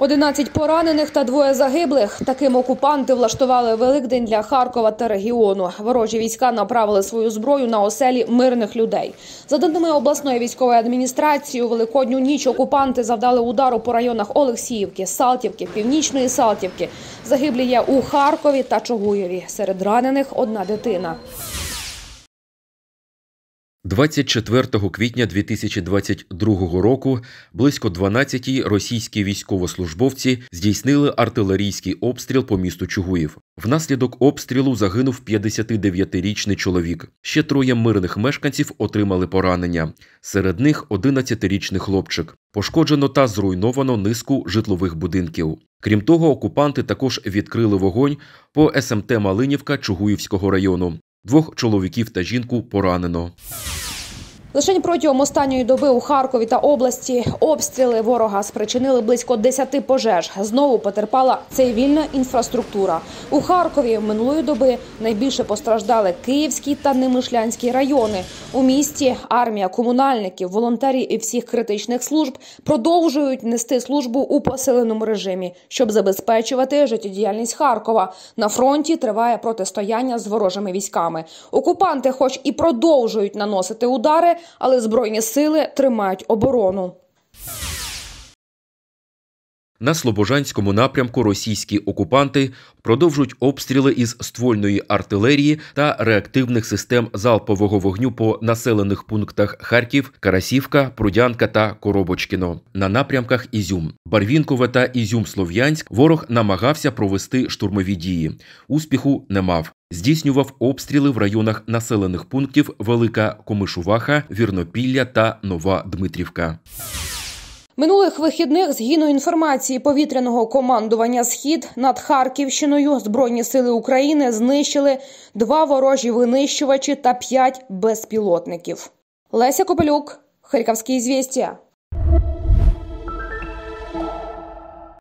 11 поранених та двоє загиблих. Таким окупанти влаштували Великдень для Харкова та регіону. Ворожі війська направили свою зброю на оселі мирних людей. За даними обласної військової адміністрації, у великодню ніч окупанти завдали удару по районах Олексіївки, Салтівки, Північної Салтівки. Загиблі є у Харкові та Чогуєві. Серед ранених одна дитина. 24 квітня 2022 року близько 12 російські військовослужбовці здійснили артилерійський обстріл по місту Чугуїв. Внаслідок обстрілу загинув 59-річний чоловік. Ще троє мирних мешканців отримали поранення. Серед них 11-річний хлопчик. Пошкоджено та зруйновано низку житлових будинків. Крім того, окупанти також відкрили вогонь по СМТ ем Малинівка Чугуївського району. Двох чоловіків та жінку поранено. Лише протягом останньої доби у Харкові та області обстріли ворога спричинили близько 10 пожеж. Знову потерпала цивільна інфраструктура. У Харкові минулої доби найбільше постраждали Київський та Немишлянський райони. У місті армія комунальників, волонтері і всіх критичних служб продовжують нести службу у посиленому режимі, щоб забезпечувати життєдіяльність Харкова. На фронті триває протистояння з ворожими військами. Окупанти, хоч і продовжують наносити удари але збройні сили тримають оборону. На Слобожанському напрямку російські окупанти продовжують обстріли із ствольної артилерії та реактивних систем залпового вогню по населених пунктах Харків, Карасівка, Прудянка та Коробочкіно. На напрямках Ізюм, Барвінкове та Ізюм-Слов'янськ ворог намагався провести штурмові дії. Успіху не мав здійснював обстріли в районах населених пунктів Велика Комишуваха, Вірнопілля та Нова Дмитрівка. Минулих вихідних, згідно інформації повітряного командування Схід над Харківщиною Збройні сили України знищили два ворожі винищувачі та п'ять безпілотників. Леся Копелюк, Харківські звістя.